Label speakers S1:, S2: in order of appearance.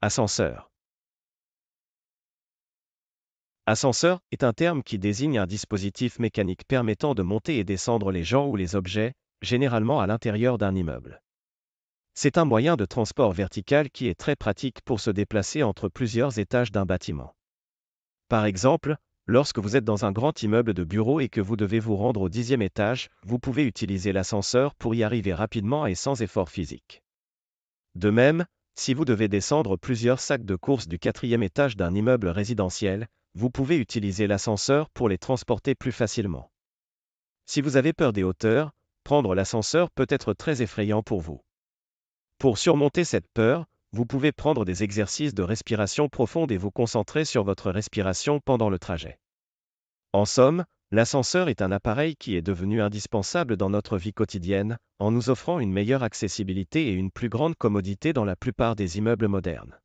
S1: Ascenseur.
S2: Ascenseur est un terme qui désigne un dispositif mécanique permettant de monter et descendre les gens ou les objets, généralement à l'intérieur d'un immeuble. C'est un moyen de transport vertical qui est très pratique pour se déplacer entre plusieurs étages d'un bâtiment. Par exemple, lorsque vous êtes dans un grand immeuble de bureau et que vous devez vous rendre au dixième étage, vous pouvez utiliser l'ascenseur pour y arriver rapidement et sans effort physique. De même, si vous devez descendre plusieurs sacs de course du quatrième étage d'un immeuble résidentiel, vous pouvez utiliser l'ascenseur pour les transporter plus facilement. Si vous avez peur des hauteurs, prendre l'ascenseur peut être très effrayant pour vous. Pour surmonter cette peur, vous pouvez prendre des exercices de respiration profonde et vous concentrer sur votre respiration pendant le trajet. En somme, L'ascenseur est un appareil qui est devenu indispensable dans notre vie quotidienne, en nous offrant une meilleure accessibilité et une plus grande commodité dans la plupart
S1: des immeubles modernes.